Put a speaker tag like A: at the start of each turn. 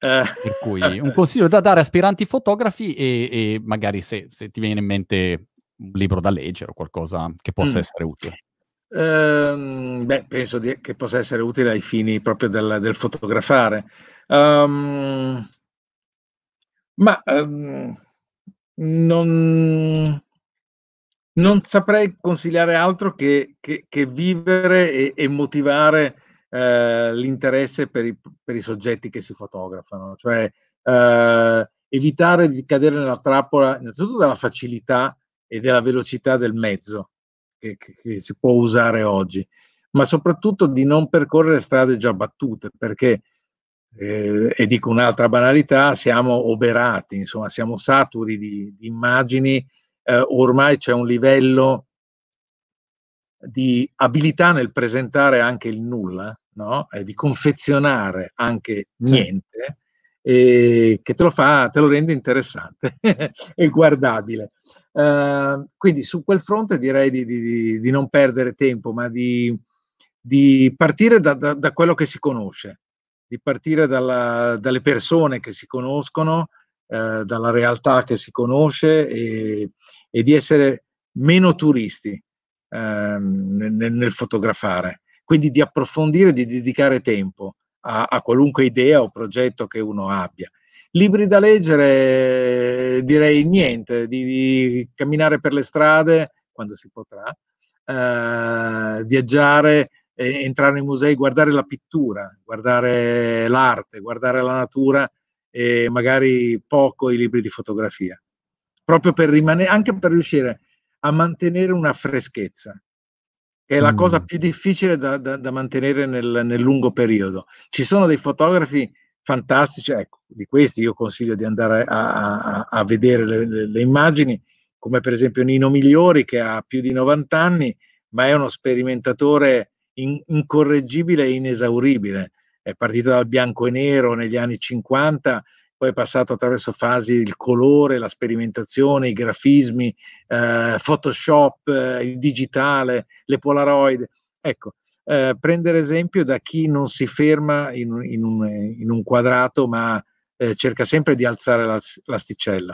A: Eh. Per cui un consiglio da dare a aspiranti fotografi e, e magari se, se, ti viene in mente un libro da leggere o qualcosa che possa mm. essere utile. Um, beh, penso di, che possa essere utile ai fini proprio del, del fotografare. Um, ma um, non, non, saprei consigliare altro che, che, che vivere e, e motivare eh, l'interesse per i, per i, soggetti che si fotografano, cioè eh, evitare di cadere nella trappola innanzitutto della facilità e della velocità del mezzo che, che, che si può usare oggi, ma soprattutto di non percorrere strade già battute, perché, eh, e dico un'altra banalità, siamo oberati, insomma, siamo saturi di, di immagini, eh, ormai c'è un livello di abilità nel presentare anche il nulla, no? E di confezionare anche niente, che te lo, fa, te lo rende interessante e guardabile. Uh, quindi su quel fronte direi di, di, di non perdere tempo, ma di, di partire da, da, da, quello che si conosce, di partire dalla, dalle persone che si conoscono, eh, dalla realtà che si conosce e, e di essere meno turisti Ehm, nel, nel, fotografare. Quindi di approfondire, di dedicare tempo a, a, qualunque idea o progetto che uno abbia. Libri da leggere, direi niente, di, di camminare per le strade quando si potrà, eh, viaggiare, eh, entrare nei musei, guardare la pittura, guardare l'arte, guardare la natura e magari poco i libri di fotografia. Proprio per rimanere, anche per riuscire a mantenere una freschezza, che è la mm. cosa più difficile da, da, da mantenere nel, nel, lungo periodo. Ci sono dei fotografi fantastici, ecco, di questi io consiglio di andare a, a, a vedere le, le, le immagini, come per esempio Nino Migliori che ha più di 90 anni, ma è uno sperimentatore in, incorreggibile e inesauribile. È partito dal bianco e nero negli anni 50 poi è passato attraverso fasi il colore, la sperimentazione, i grafismi, eh, Photoshop, eh, il digitale, le Polaroid. Ecco, eh, prendere esempio da chi non si ferma in, in, un, in un, quadrato, ma eh, cerca sempre di alzare l'asticella.